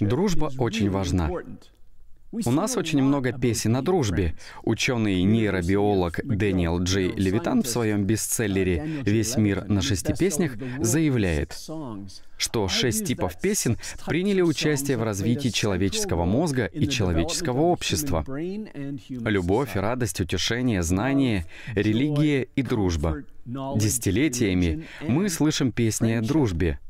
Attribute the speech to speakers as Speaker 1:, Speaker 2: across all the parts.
Speaker 1: Дружба очень важна. У нас очень много песен о дружбе. Ученый-нейробиолог Дэниел Джей Левитан в своем бестселлере «Весь мир на шести песнях» заявляет, что шесть типов песен приняли участие в развитии человеческого мозга и человеческого общества. Любовь, радость, утешение, знание, религия и дружба. Десятилетиями мы слышим песни о дружбе —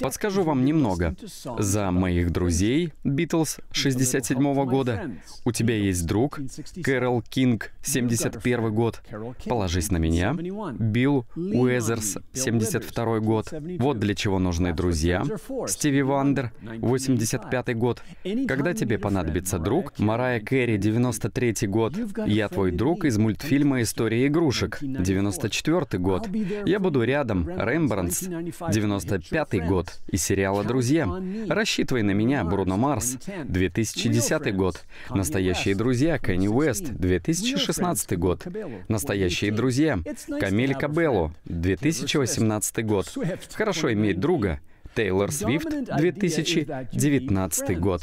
Speaker 1: Подскажу вам немного. За моих друзей Битлз 67 года. У тебя есть друг Кэрол Кинг 71 год. Положись на меня. Билл Уэзерс 72 год. Вот для чего нужны друзья. Стиви Вандер 85 год. Когда тебе понадобится друг, Марая Кэрри 93 год. Я твой друг из мультфильма «История игрушек» 94 год. Я буду рядом. Рембрандс 95 2010 год и сериала «Друзья». «Рассчитывай на меня» Бруно Марс, 2010 год. «Настоящие друзья» Кенни Уэст, 2016 год. «Настоящие друзья» Камиль Кабелло, 2018 год. «Хорошо иметь друга» Тейлор Свифт, 2019 год.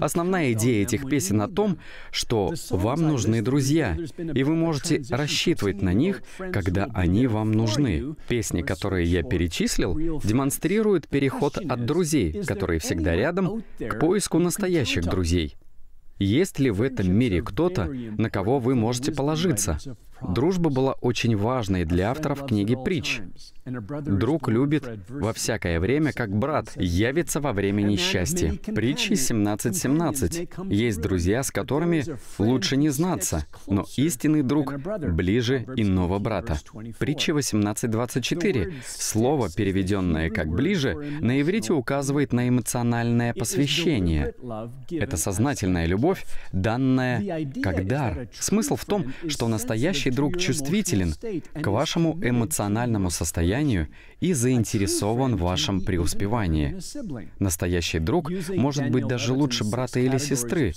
Speaker 1: Основная идея этих песен о том, что вам нужны друзья, и вы можете рассчитывать на них, когда они вам нужны. Песни, которые я перечислил, демонстрируют переход от друзей, которые всегда рядом, к поиску настоящих друзей. Есть ли в этом мире кто-то, на кого вы можете положиться? Дружба была очень важной для авторов книги «Притч». Друг любит во всякое время, как брат, явится во время несчастья. Притчи 17.17. Есть друзья, с которыми лучше не знаться, но истинный друг ближе иного брата. Притча 18.24. Слово, переведенное как «ближе», на иврите указывает на эмоциональное посвящение. Это сознательная любовь, данная как дар. Смысл в том, что настоящий настоящий друг чувствителен к вашему эмоциональному состоянию и заинтересован в вашем преуспевании. Настоящий друг может быть даже лучше брата или сестры.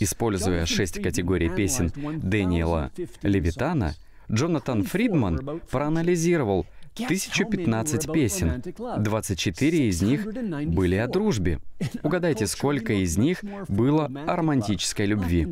Speaker 1: Используя шесть категорий песен Дэниела Левитана, Джонатан Фридман проанализировал, 1015 песен. 24 из них были о дружбе. Угадайте, сколько из них было о романтической любви?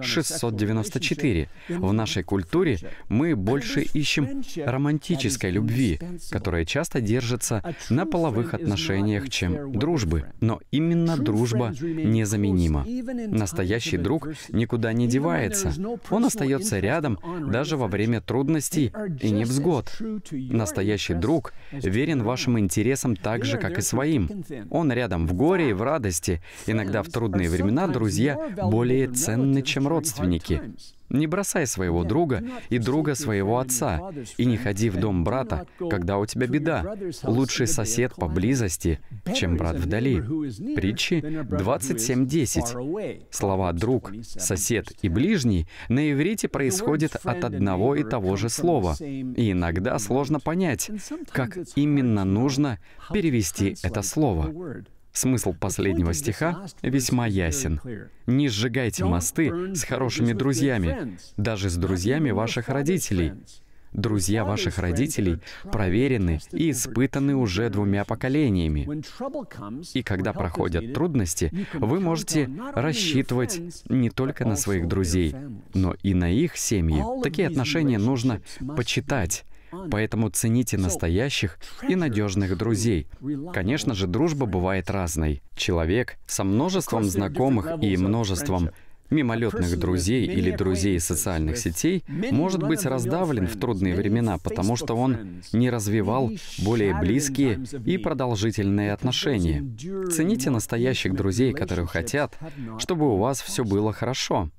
Speaker 1: 694. В нашей культуре мы больше ищем романтической любви, которая часто держится на половых отношениях, чем дружбы. Но именно дружба незаменима. Настоящий друг никуда не девается. Он остается рядом даже во время трудностей и невзгод. Настоящий настоящий друг верен вашим интересам так же, как и своим. Он рядом в горе и в радости. Иногда в трудные времена друзья более ценны, чем родственники. Не бросай своего друга и друга своего отца, и не ходи в дом брата, когда у тебя беда. Лучший сосед поблизости, чем брат вдали. Притчи 27.10. Слова «друг», «сосед» и «ближний» на иврите происходят от одного и того же слова, и иногда сложно понять, как именно нужно перевести это слово. Смысл последнего стиха весьма ясен. Не сжигайте мосты с хорошими друзьями, даже с друзьями ваших родителей. Друзья ваших родителей проверены и испытаны уже двумя поколениями. И когда проходят трудности, вы можете рассчитывать не только на своих друзей, но и на их семьи. Такие отношения нужно почитать, Поэтому цените настоящих и надежных друзей. Конечно же, дружба бывает разной. Человек со множеством знакомых и множеством мимолетных друзей или друзей социальных сетей может быть раздавлен в трудные времена, потому что он не развивал более близкие и продолжительные отношения. Цените настоящих друзей, которые хотят, чтобы у вас все было хорошо.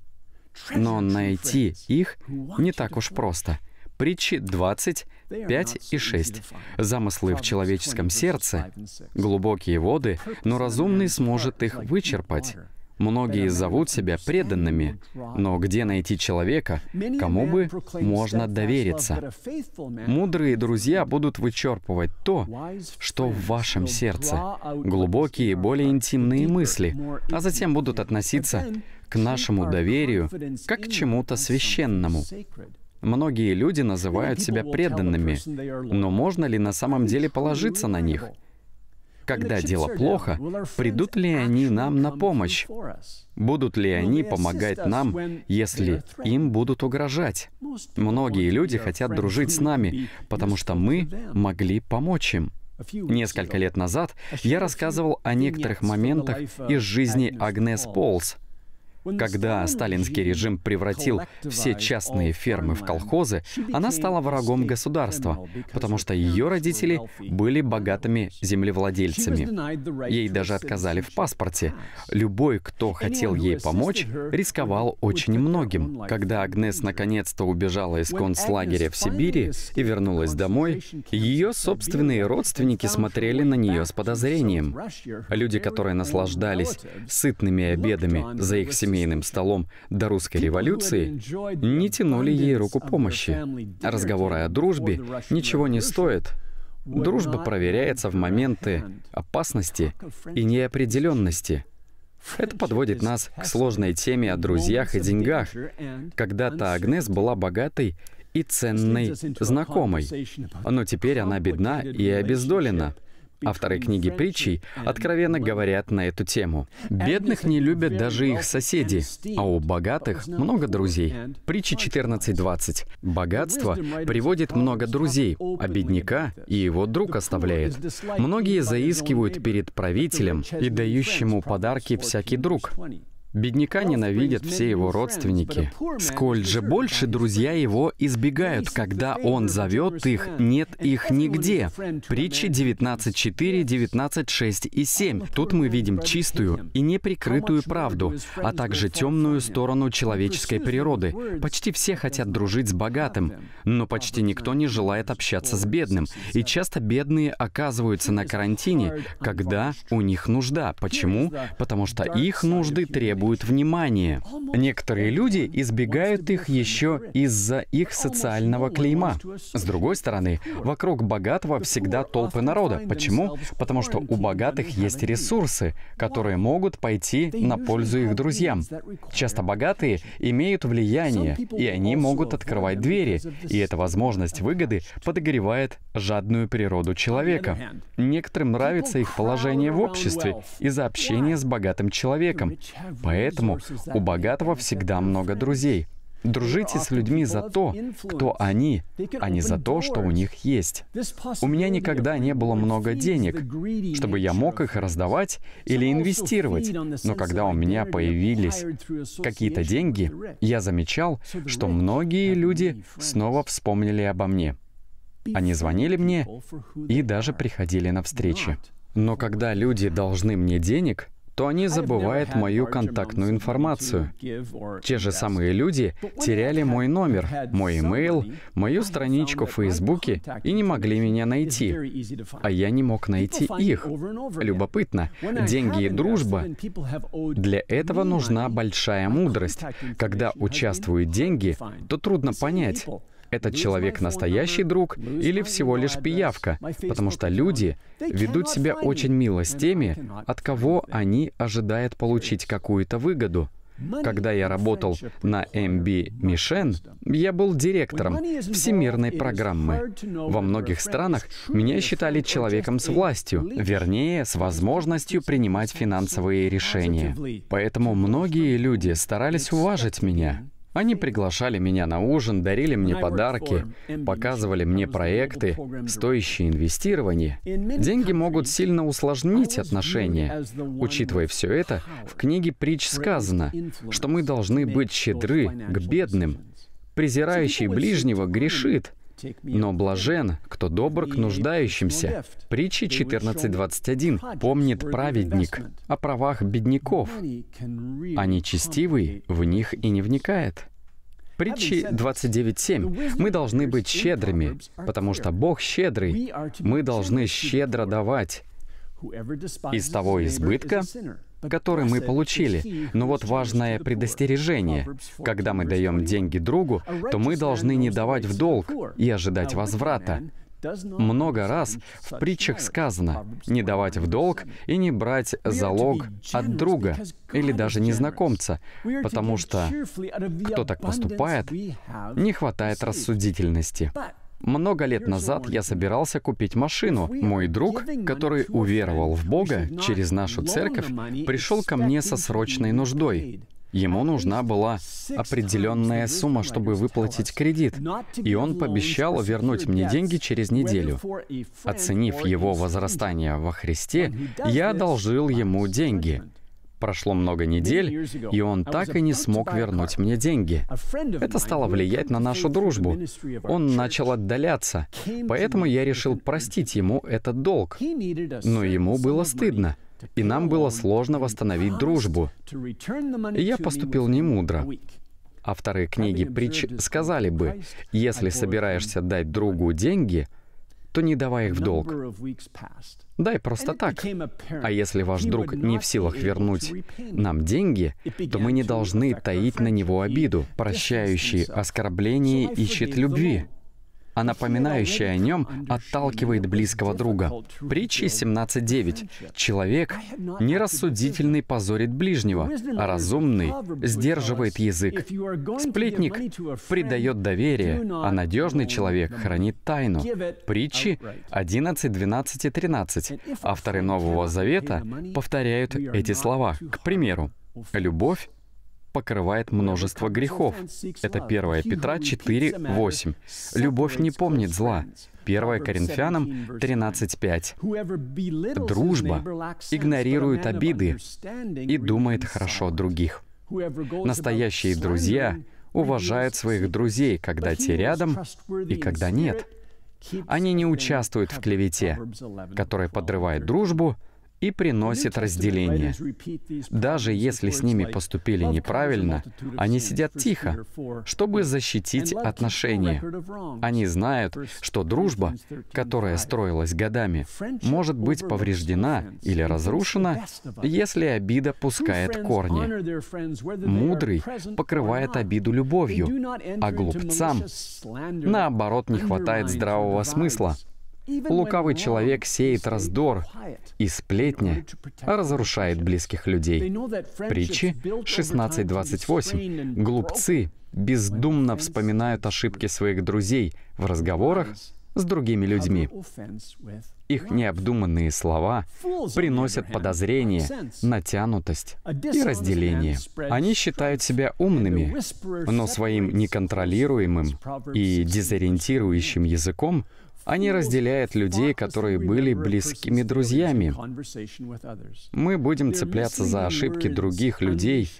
Speaker 1: Но найти их не так уж просто — Притчи 20, 5 и 6. Замыслы в человеческом сердце, глубокие воды, но разумный сможет их вычерпать. Многие зовут себя преданными, но где найти человека, кому бы можно довериться? Мудрые друзья будут вычерпывать то, что в вашем сердце, глубокие, более интимные мысли, а затем будут относиться к нашему доверию как к чему-то священному. Многие люди называют себя преданными, но можно ли на самом деле положиться на них?
Speaker 2: Когда дело плохо,
Speaker 1: придут ли они нам на помощь? Будут ли они помогать нам, если им будут угрожать? Многие люди хотят дружить с нами, потому что мы могли помочь им. Несколько лет назад я рассказывал о некоторых моментах из жизни Агнес Полс — когда сталинский режим превратил все частные фермы в колхозы, она стала врагом государства, потому что ее родители были богатыми землевладельцами. Ей даже отказали в паспорте. Любой, кто хотел ей помочь, рисковал очень многим. Когда Агнес наконец-то убежала из концлагеря в Сибири и вернулась домой, ее собственные родственники смотрели на нее с подозрением. Люди, которые наслаждались сытными обедами за их семью, семейным столом до русской революции, не тянули ей руку помощи. Разговоры о дружбе ничего не стоят. Дружба проверяется в моменты опасности и неопределенности. Это подводит нас к сложной теме о друзьях и деньгах. Когда-то Агнес была богатой и ценной знакомой, но теперь она бедна и обездолена. Авторы книги «Притчей» откровенно говорят на эту тему. «Бедных не любят даже их соседи, а у богатых много друзей». Притча 14.20. «Богатство приводит много друзей, а бедняка и его друг оставляет. Многие заискивают перед правителем и дающему подарки всякий друг. Бедняка ненавидят все его родственники. Сколь же больше друзья его избегают, когда он зовет их, нет их нигде. Притчи 19.4, 19.6 и 7. Тут мы видим чистую и неприкрытую правду, а также темную сторону человеческой природы. Почти все хотят дружить с богатым, но почти никто не желает общаться с бедным. И часто бедные оказываются на карантине, когда у них нужда. Почему? Потому что их нужды требуют требуют внимания. Некоторые люди избегают их еще из-за их социального клейма. С другой стороны, вокруг богатого всегда толпы народа. Почему? Потому что у богатых есть ресурсы, которые могут пойти на пользу их друзьям. Часто богатые имеют влияние, и они могут открывать двери, и эта возможность выгоды подогревает жадную природу человека. Некоторым нравится их положение в обществе из-за общения с богатым человеком. Поэтому у богатого всегда много друзей. Дружите с людьми за то, кто они, а не за то, что у них есть. У меня никогда не было много денег, чтобы я мог их раздавать или инвестировать, но когда у меня появились какие-то деньги, я замечал, что многие люди снова вспомнили обо мне. Они звонили мне и даже приходили на встречи. Но когда люди должны мне денег, то они забывают мою контактную информацию. Те же самые люди теряли мой номер, мой имейл, мою страничку в Фейсбуке и не могли меня найти. А я не мог найти их. Любопытно. Деньги и дружба. Для этого нужна большая мудрость. Когда участвуют деньги, то трудно понять, этот человек настоящий друг или всего лишь пиявка, потому что люди ведут себя очень мило с теми, от кого они ожидают получить какую-то выгоду. Когда я работал на MB Мишен, я был директором всемирной программы. Во многих странах меня считали человеком с властью, вернее, с возможностью принимать финансовые решения. Поэтому многие люди старались уважить меня. Они приглашали меня на ужин, дарили мне подарки, показывали мне проекты, стоящие инвестирование. Деньги могут сильно усложнить отношения. Учитывая все это, в книге притч сказано, что мы должны быть щедры к бедным. Презирающий ближнего грешит. Но блажен, кто добр к нуждающимся. Притча 14.21 помнит праведник о правах бедняков, а нечестивый в них и не вникает. Притчи 29.7. Мы должны быть щедрыми, потому что Бог щедрый. Мы должны щедро давать. Из того избытка который мы получили. Но вот важное предостережение. Когда мы даем деньги другу, то мы должны не давать в долг и ожидать возврата. Много раз в притчах сказано не давать в долг и не брать залог от друга или даже незнакомца, потому что кто так поступает, не хватает рассудительности. Много лет назад я собирался купить машину. Мой друг, который уверовал в Бога через нашу церковь, пришел ко мне со срочной нуждой. Ему нужна была определенная сумма, чтобы выплатить кредит, и он пообещал вернуть мне деньги через неделю. Оценив его возрастание во Христе, я одолжил ему деньги — Прошло много недель, и он так и не смог вернуть мне деньги. Это стало влиять на нашу дружбу. Он начал отдаляться, поэтому я решил простить ему этот долг. Но ему было стыдно, и нам было сложно восстановить дружбу. я поступил немудро. Авторы книги «Притч» сказали бы, если собираешься дать другу деньги — то не давай их в долг. Дай просто так. А если ваш друг не в силах вернуть нам деньги, то мы не должны таить на него обиду, прощающие оскорбления ищет любви а напоминающая о нем отталкивает близкого друга. Притчи 17.9. Человек нерассудительный позорит ближнего, а разумный сдерживает язык. Сплетник придает доверие, а надежный человек хранит тайну. Притчи 11, 12 и 13. Авторы Нового Завета повторяют эти слова. К примеру, «Любовь покрывает множество грехов. Это 1 Петра 4, 8. «Любовь не помнит зла». 1 Коринфянам 13.5. Дружба игнорирует обиды и думает хорошо о других. Настоящие друзья уважают своих друзей, когда те рядом и когда нет. Они не участвуют в клевете, которая подрывает дружбу, и приносит разделение. Даже если с ними поступили неправильно, они сидят тихо, чтобы защитить отношения. Они знают, что дружба, которая строилась годами, может быть повреждена или разрушена, если обида пускает корни. Мудрый покрывает обиду любовью, а глупцам, наоборот, не хватает здравого смысла — Лукавый человек сеет раздор, и сплетня разрушает близких людей. Притчи 16.28. Глупцы бездумно вспоминают ошибки своих друзей в разговорах с другими людьми. Их необдуманные слова приносят подозрение, натянутость и разделение. Они считают себя умными, но своим неконтролируемым и дезориентирующим языком они разделяют людей, которые были близкими друзьями. Мы будем цепляться за ошибки других людей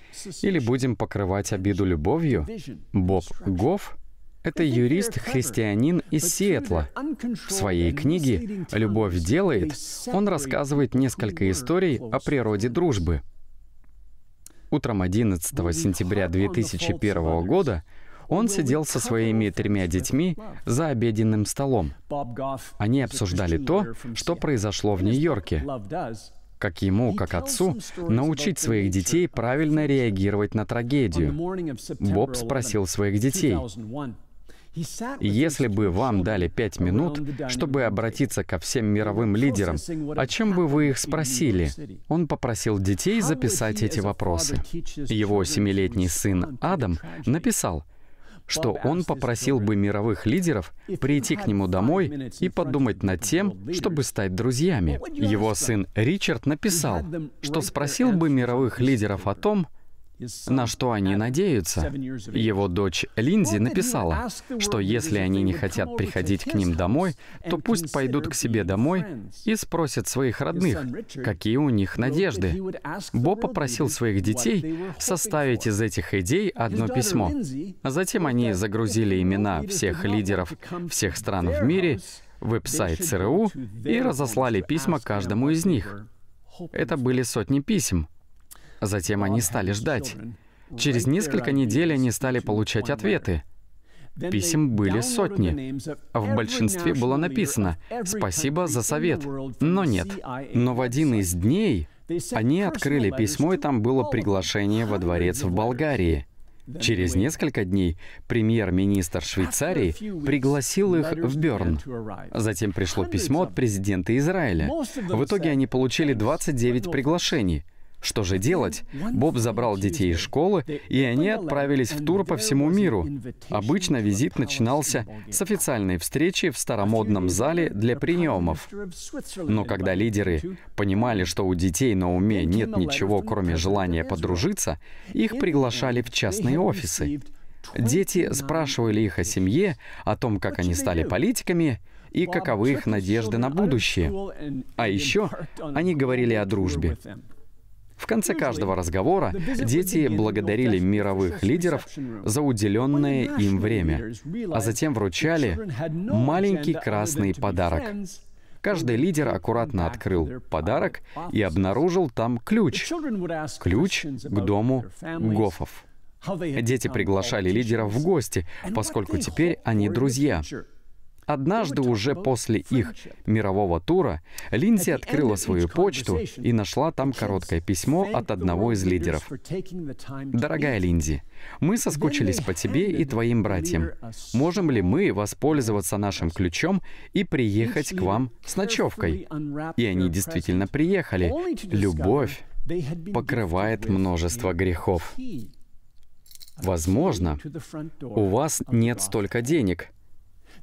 Speaker 1: или будем покрывать обиду любовью. Боб Гофф — это юрист-христианин из Сиэтла. В своей книге «Любовь делает» он рассказывает несколько историй о природе дружбы. Утром 11 сентября 2001 года — он сидел со своими тремя детьми за обеденным столом. Они обсуждали то, что произошло в Нью-Йорке, как ему, как отцу, научить своих детей правильно реагировать на трагедию. Боб спросил своих детей, если бы вам дали пять минут, чтобы обратиться ко всем мировым лидерам, о чем бы вы их спросили? Он попросил детей записать эти вопросы. Его семилетний сын Адам написал — что он попросил бы мировых лидеров прийти к нему домой и подумать над тем, чтобы стать друзьями. Его сын Ричард написал, что спросил бы мировых лидеров о том, на что они надеются. Его дочь Линдзи написала, что если они не хотят приходить к ним домой, то пусть пойдут к себе домой и спросят своих родных, какие у них надежды. Бо попросил своих детей составить из этих идей одно письмо. Затем они загрузили имена всех лидеров всех стран в мире, веб-сайт ЦРУ и разослали письма каждому из них. Это были сотни писем. Затем они стали ждать. Через несколько недель они стали получать ответы. Писем были сотни. В большинстве было написано «Спасибо за совет», но нет. Но в один из дней они открыли письмо, и там было приглашение во дворец в Болгарии. Через несколько дней премьер-министр Швейцарии пригласил их в Берн. Затем пришло письмо от президента Израиля. В итоге они получили 29 приглашений — что же делать? Боб забрал детей из школы, и они отправились в тур по всему миру. Обычно визит начинался с официальной встречи в старомодном зале для приемов. Но когда лидеры понимали, что у детей на уме нет ничего, кроме желания подружиться, их приглашали в частные офисы. Дети спрашивали их о семье, о том, как они стали политиками, и каковы их надежды на будущее. А еще они говорили о дружбе. В конце каждого разговора дети благодарили мировых лидеров за уделенное им время, а затем вручали маленький красный подарок. Каждый лидер аккуратно открыл подарок и обнаружил там ключ. Ключ к дому Гофов. Дети приглашали лидеров в гости, поскольку теперь они друзья. Однажды уже после их мирового тура Линдси открыла свою почту и нашла там короткое письмо от одного из лидеров. «Дорогая Линдзи, мы соскучились по тебе и твоим братьям. Можем ли мы воспользоваться нашим ключом и приехать к вам с ночевкой? И они действительно приехали. Любовь покрывает множество грехов. Возможно, у вас нет столько денег —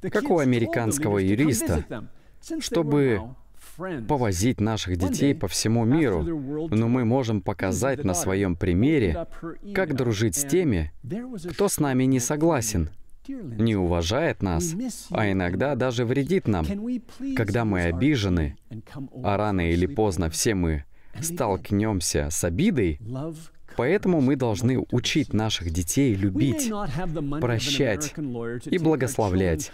Speaker 1: как у американского юриста, чтобы повозить наших детей по всему миру, но мы можем показать на своем примере, как дружить с теми, кто с нами не согласен, не уважает нас, а иногда даже вредит нам, когда мы обижены, а рано или поздно все мы столкнемся с обидой, Поэтому мы должны учить наших детей любить, прощать и благословлять.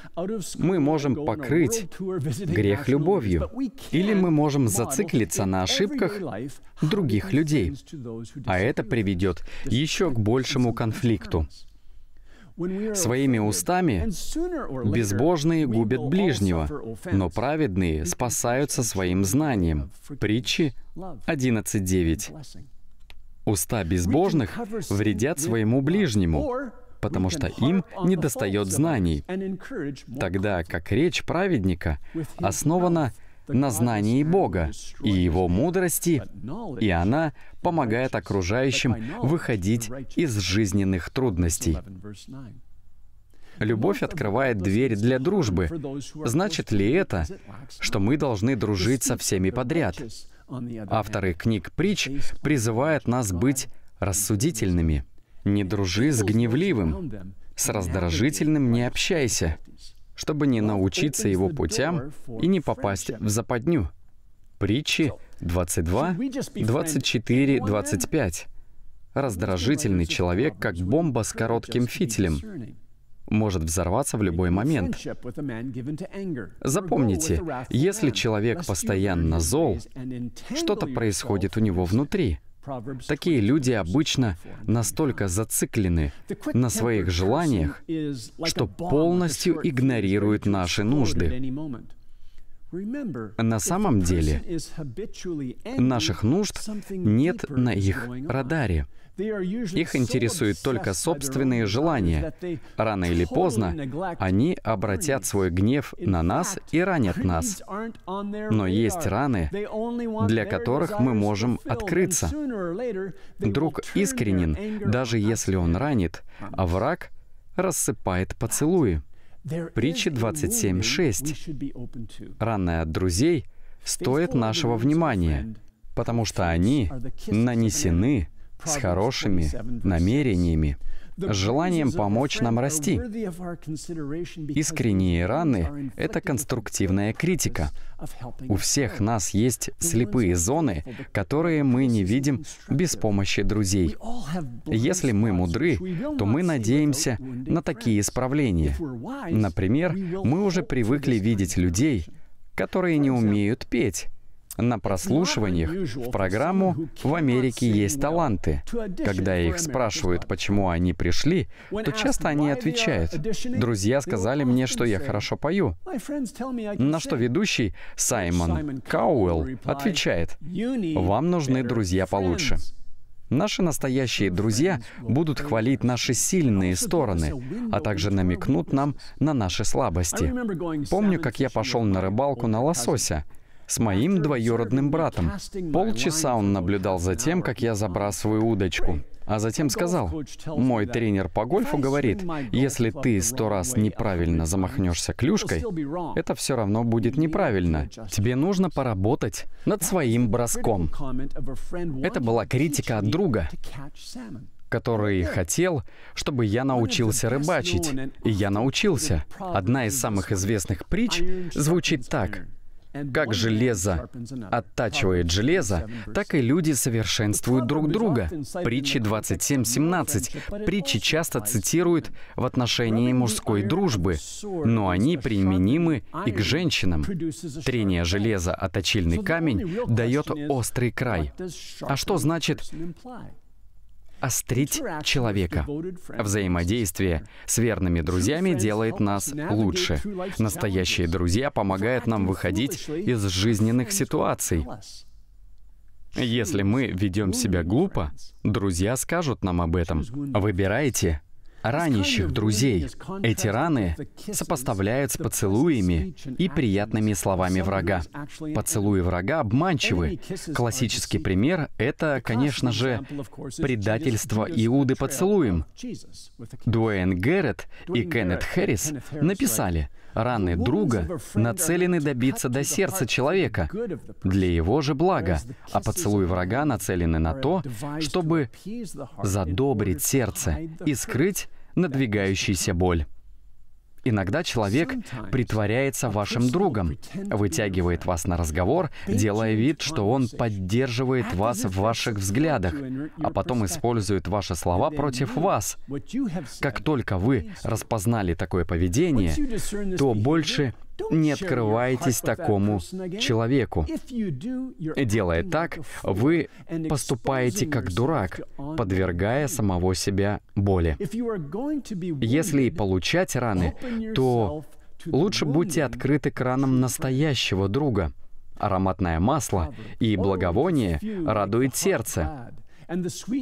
Speaker 1: Мы можем покрыть грех любовью, или мы можем зациклиться на ошибках других людей. А это приведет еще к большему конфликту. Своими устами безбожные губят ближнего, но праведные спасаются своим знанием. Притчи 11.9. Уста безбожных вредят своему ближнему, потому что им недостает знаний, тогда как речь праведника основана на знании Бога и Его мудрости, и она помогает окружающим выходить из жизненных трудностей. Любовь открывает дверь для дружбы. Значит ли это, что мы должны дружить со всеми подряд? Авторы книг «Притч» призывают нас быть рассудительными. «Не дружи с гневливым, с раздражительным не общайся, чтобы не научиться его путям и не попасть в западню». Притчи 22, 24, 25. Раздражительный человек, как бомба с коротким фитилем может взорваться в любой момент. Запомните, если человек постоянно зол, что-то происходит у него внутри. Такие люди обычно настолько зациклены на своих желаниях, что полностью игнорируют наши нужды. На самом деле, наших нужд нет на их радаре. Их интересуют только собственные желания. Рано или поздно они обратят свой гнев на нас и ранят нас. Но есть раны, для которых мы можем открыться. Друг искренен, даже если он ранит, а враг рассыпает поцелуи. Притча 27.6. Раны от друзей стоят нашего внимания, потому что они нанесены с хорошими намерениями, с желанием помочь нам расти. Искренние раны — это конструктивная критика. У всех нас есть слепые зоны, которые мы не видим без помощи друзей. Если мы мудры, то мы надеемся на такие исправления. Например, мы уже привыкли видеть людей, которые не умеют петь, на прослушиваниях в программу в Америке есть таланты. Когда их спрашивают, почему они пришли, то часто они отвечают, «Друзья сказали мне, что я хорошо пою». На что ведущий Саймон Кауэлл отвечает, «Вам нужны друзья получше». Наши настоящие друзья будут хвалить наши сильные стороны, а также намекнут нам на наши слабости. Помню, как я пошел на рыбалку на лосося — с моим двоюродным братом. Полчаса он наблюдал за тем, как я забрасываю удочку. А затем сказал, мой тренер по гольфу говорит, если ты сто раз неправильно замахнешься клюшкой, это все равно будет неправильно. Тебе нужно поработать над своим броском. Это была критика от друга который хотел, чтобы я научился рыбачить. И я научился. Одна из самых известных притч звучит так. Как железо оттачивает железо, так и люди совершенствуют друг друга. Притчи 27.17. Притчи часто цитируют в отношении мужской дружбы, но они применимы и к женщинам. Трение железа о точильный камень дает острый край. А что значит острить человека. Взаимодействие с верными друзьями делает нас лучше. Настоящие друзья помогают нам выходить из жизненных ситуаций. Если мы ведем себя глупо, друзья скажут нам об этом. Выбирайте ранящих друзей. Эти раны сопоставляют с поцелуями и приятными словами врага. Поцелуи врага обманчивы. Классический пример — это, конечно же, предательство Иуды поцелуем. Дуэйн Гэррет и Кеннет Хэррис написали — Раны друга нацелены добиться до сердца человека для его же блага, а поцелуи врага нацелены на то, чтобы задобрить сердце и скрыть надвигающуюся боль. Иногда человек притворяется вашим другом, вытягивает вас на разговор, делая вид, что он поддерживает вас в ваших взглядах, а потом использует ваши слова против вас. Как только вы распознали такое поведение, то больше не открывайтесь такому человеку. Делая так, вы поступаете как дурак, подвергая самого себя боли. Если и получать раны, то лучше будьте открыты к ранам настоящего друга. Ароматное масло и благовоние радует сердце,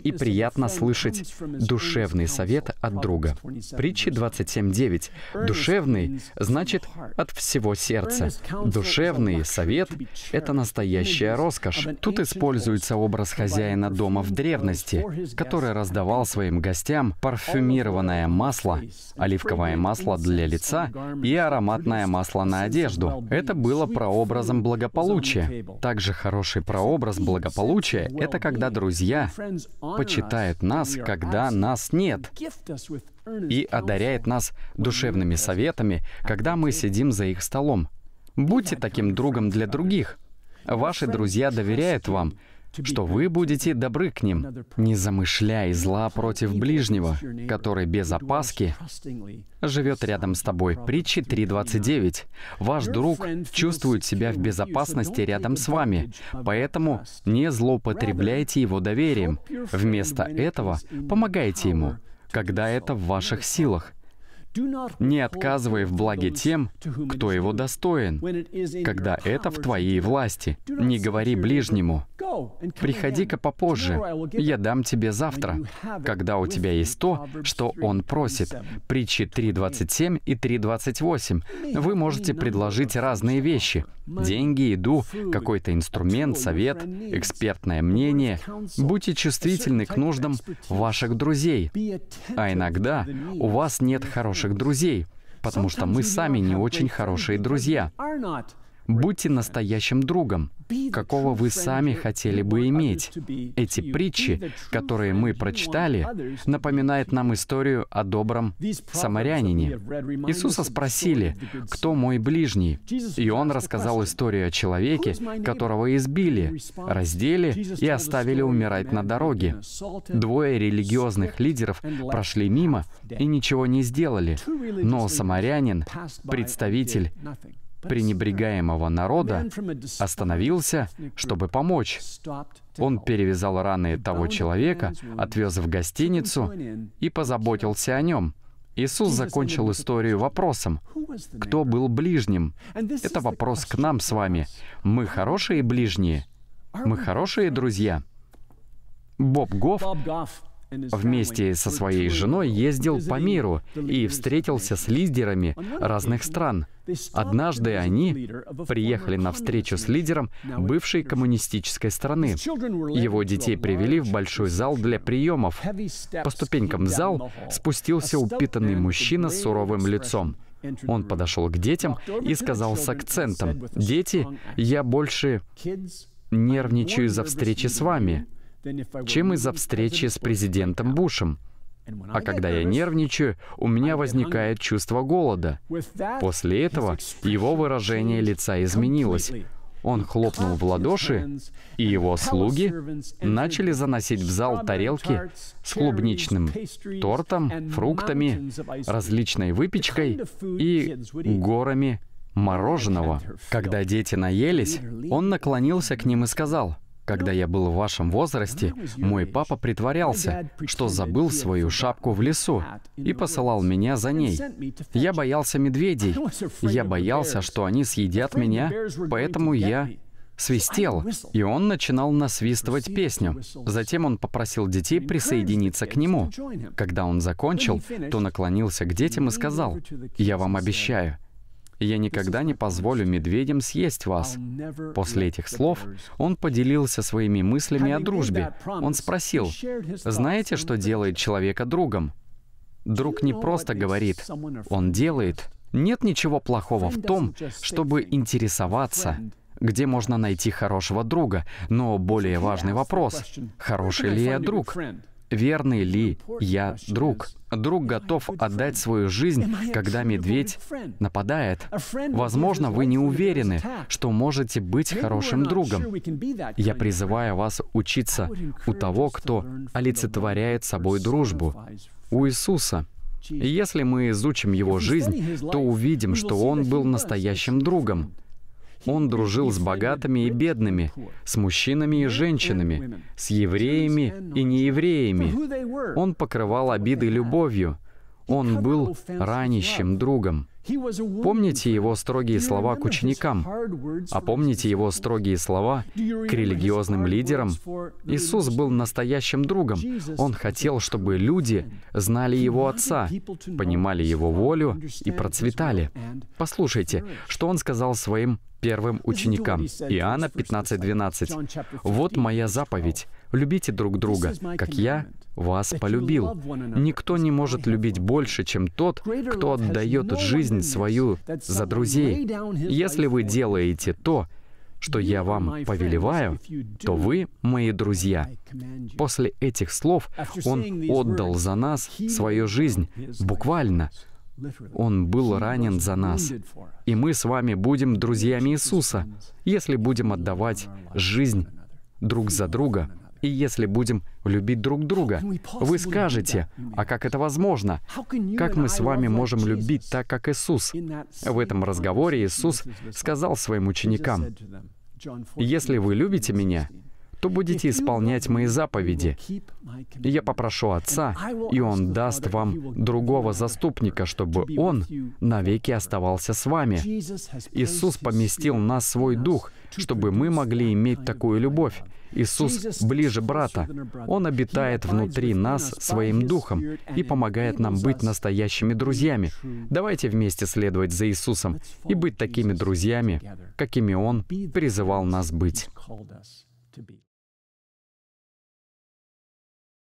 Speaker 1: и приятно слышать душевный совет от друга. Притчи 27.9. Душевный значит от всего сердца. Душевный совет — это настоящая роскошь. Тут используется образ хозяина дома в древности, который раздавал своим гостям парфюмированное масло, оливковое масло для лица и ароматное масло на одежду. Это было прообразом благополучия. Также хороший прообраз благополучия — это когда друзья почитает нас, когда нас нет, и одаряет нас душевными советами, когда мы сидим за их столом. Будьте таким другом для других. Ваши друзья доверяют вам, что вы будете добры к ним, не замышляя зла против ближнего, который без опаски живет рядом с тобой. Притчи 3.29. Ваш друг чувствует себя в безопасности рядом с вами, поэтому не злоупотребляйте его доверием. Вместо этого помогайте ему, когда это в ваших силах. Не отказывай в благе тем, кто его достоин, когда это в твоей власти. Не говори ближнему, «Приходи-ка попозже, я дам тебе завтра, когда у тебя есть то, что он просит». Притчи 3.27 и 3.28. Вы можете предложить разные вещи. Деньги, еду, какой-то инструмент, совет, экспертное мнение. Будьте чувствительны к нуждам ваших друзей. А иногда у вас нет хороших друзей, потому что мы сами не очень хорошие друзья. Будьте настоящим другом, какого вы сами хотели бы иметь. Эти притчи, которые мы прочитали, напоминают нам историю о добром самарянине. Иисуса спросили, кто мой ближний? И он рассказал историю о человеке, которого избили, раздели и оставили умирать на дороге. Двое религиозных лидеров прошли мимо и ничего не сделали, но самарянин, представитель пренебрегаемого народа остановился, чтобы помочь. Он перевязал раны того человека, отвез в гостиницу и позаботился о нем. Иисус закончил историю вопросом, кто был ближним? Это вопрос к нам с вами. Мы хорошие ближние? Мы хорошие друзья? Боб Гофф вместе со своей женой ездил по миру и встретился с лидерами разных стран. Однажды они приехали на встречу с лидером бывшей коммунистической страны. Его детей привели в большой зал для приемов. По ступенькам в зал спустился упитанный мужчина с суровым лицом. Он подошел к детям и сказал с акцентом, «Дети, я больше нервничаю за встречи с вами чем из-за встречи с президентом Бушем. А когда я нервничаю, у меня возникает чувство голода. После этого его выражение лица изменилось. Он хлопнул в ладоши, и его слуги начали заносить в зал тарелки с клубничным тортом, фруктами, различной выпечкой и горами мороженого. Когда дети наелись, он наклонился к ним и сказал — когда я был в вашем возрасте, мой папа притворялся, что забыл свою шапку в лесу и посылал меня за ней. Я боялся медведей. Я боялся, что они съедят меня, поэтому я свистел, и он начинал насвистывать песню. Затем он попросил детей присоединиться к нему. Когда он закончил, то наклонился к детям и сказал, «Я вам обещаю, «Я никогда не позволю медведям съесть вас». После этих слов он поделился своими мыслями о дружбе. Он спросил, «Знаете, что делает человека другом?» Друг не просто говорит, он делает. Нет ничего плохого в том, чтобы интересоваться, где можно найти хорошего друга, но более важный вопрос — хороший ли я друг? верный ли я друг? Друг готов отдать свою жизнь, когда медведь нападает. Возможно, вы не уверены, что можете быть хорошим другом. Я призываю вас учиться у того, кто олицетворяет собой дружбу, у Иисуса. если мы изучим его жизнь, то увидим, что он был настоящим другом. Он дружил с богатыми и бедными, с мужчинами и женщинами, с евреями и неевреями. Он покрывал обиды любовью. Он был ранящим другом. Помните его строгие слова а к ученикам, а помните его строгие слова к религиозным лидерам. Иисус был настоящим другом. Он хотел, чтобы люди знали его Отца, понимали его волю и процветали. Послушайте, что он сказал своим первым ученикам. Иоанна 15:12. «Вот моя заповедь Любите друг друга, как я вас полюбил. Никто не может любить больше, чем тот, кто отдает жизнь свою за друзей. Если вы делаете то, что я вам повелеваю, то вы мои друзья. После этих слов он отдал за нас свою жизнь, буквально. Он был ранен за нас. И мы с вами будем друзьями Иисуса, если будем отдавать жизнь друг за друга — и если будем любить друг друга. Вы скажете, а как это возможно? Как мы с вами можем любить так, как Иисус? В этом разговоре Иисус сказал своим ученикам, «Если вы любите Меня, то будете исполнять мои заповеди. я попрошу Отца, и Он даст вам другого заступника, чтобы Он навеки оставался с вами. Иисус поместил нас свой дух, чтобы мы могли иметь такую любовь. Иисус ближе брата. Он обитает внутри нас своим духом и помогает нам быть настоящими друзьями. Давайте вместе следовать за Иисусом и быть такими друзьями, какими Он призывал нас быть.